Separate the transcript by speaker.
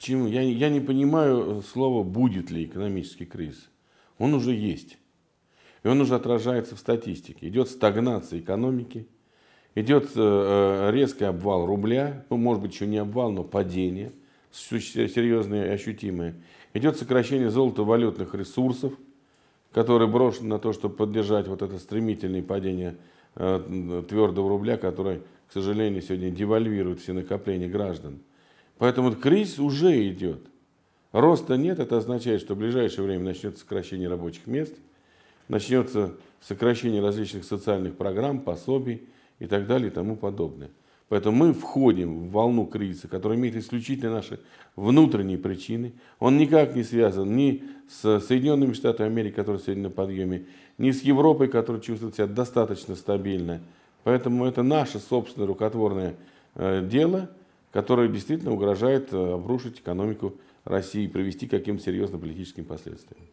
Speaker 1: Почему? Я, я не понимаю э, слова «будет ли экономический кризис». Он уже есть. И он уже отражается в статистике. Идет стагнация экономики, идет э, э, резкий обвал рубля, ну, может быть, еще не обвал, но падение серьезное и ощутимое. Идет сокращение золотовалютных ресурсов, которые брошены на то, чтобы поддержать вот это стремительное падение твердого рубля, который, к сожалению, сегодня девальвирует все накопления граждан. Поэтому кризис уже идет. Роста нет, это означает, что в ближайшее время начнется сокращение рабочих мест, начнется сокращение различных социальных программ, пособий и так далее и тому подобное. Поэтому мы входим в волну кризиса, которая имеет исключительно наши внутренние причины. Он никак не связан ни с Соединенными Штатами Америки, которые сегодня на подъеме, ни с Европой, которая чувствует себя достаточно стабильно. Поэтому это наше собственное рукотворное э, дело – которая действительно угрожает э, обрушить экономику России и привести к каким-то серьезным политическим последствиям.